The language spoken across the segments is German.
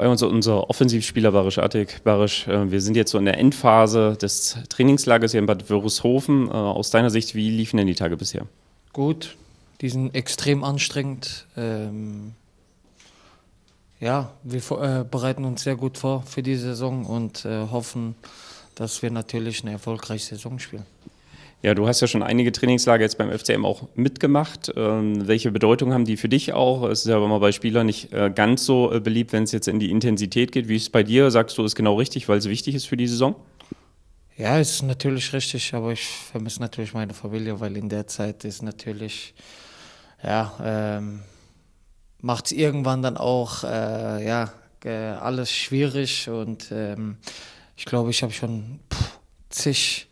bei uns unser Offensivspieler Barisch Attik. Barisch, äh, wir sind jetzt so in der Endphase des Trainingslagers hier in Bad Wörishofen. Äh, aus deiner Sicht, wie liefen denn die Tage bisher? Gut, die sind extrem anstrengend. Ähm ja, wir äh, bereiten uns sehr gut vor für die Saison und äh, hoffen, dass wir natürlich eine erfolgreiche Saison spielen. Ja, du hast ja schon einige Trainingslager jetzt beim FCM auch mitgemacht. Ähm, welche Bedeutung haben die für dich auch? Es ist ja aber bei Spielern nicht äh, ganz so äh, beliebt, wenn es jetzt in die Intensität geht. Wie ist es bei dir? Sagst du, ist genau richtig, weil es wichtig ist für die Saison? Ja, ist natürlich richtig, aber ich vermisse natürlich meine Familie, weil in der Zeit ist natürlich, ja, ähm, macht es irgendwann dann auch, äh, ja, äh, alles schwierig und ähm, ich glaube, ich habe schon pff, zig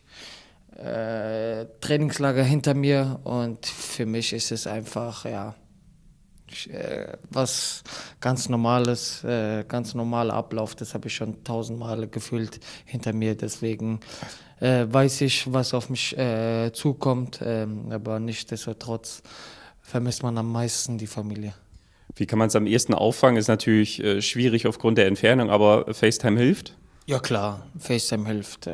äh, Trainingslager hinter mir und für mich ist es einfach, ja, äh, was ganz normales, äh, ganz normaler Ablauf. Das habe ich schon tausendmal gefühlt hinter mir. Deswegen äh, weiß ich, was auf mich zukommt. Ähm, aber nichtsdestotrotz vermisst man am meisten die Familie. Wie kann man es am ehesten auffangen? Ist natürlich schwierig aufgrund der Entfernung, aber FaceTime hilft? Ja klar, FaceTime hilft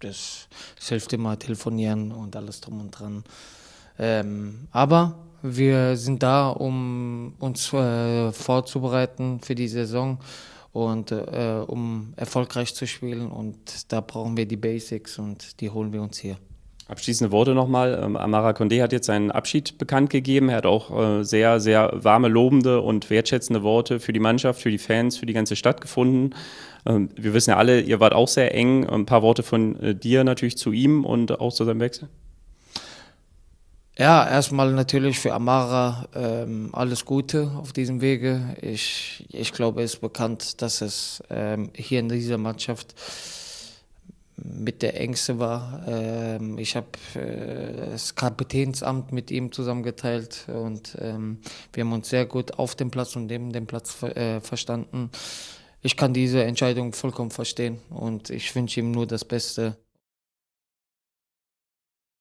das selbst immer telefonieren und alles drum und dran. Ähm, aber wir sind da, um uns äh, vorzubereiten für die Saison und äh, um erfolgreich zu spielen. Und da brauchen wir die Basics und die holen wir uns hier. Abschließende Worte nochmal. Ähm, Amara Condé hat jetzt seinen Abschied bekannt gegeben. Er hat auch äh, sehr, sehr warme, lobende und wertschätzende Worte für die Mannschaft, für die Fans, für die ganze Stadt gefunden. Ähm, wir wissen ja alle, ihr wart auch sehr eng. Ein paar Worte von äh, dir natürlich zu ihm und auch zu seinem Wechsel. Ja, erstmal natürlich für Amara ähm, alles Gute auf diesem Wege. Ich, ich glaube, es ist bekannt, dass es ähm, hier in dieser Mannschaft mit der Ängste war. Ähm, ich habe äh, das Kapitänsamt mit ihm zusammengeteilt und ähm, wir haben uns sehr gut auf dem Platz und neben dem Platz äh, verstanden. Ich kann diese Entscheidung vollkommen verstehen und ich wünsche ihm nur das Beste.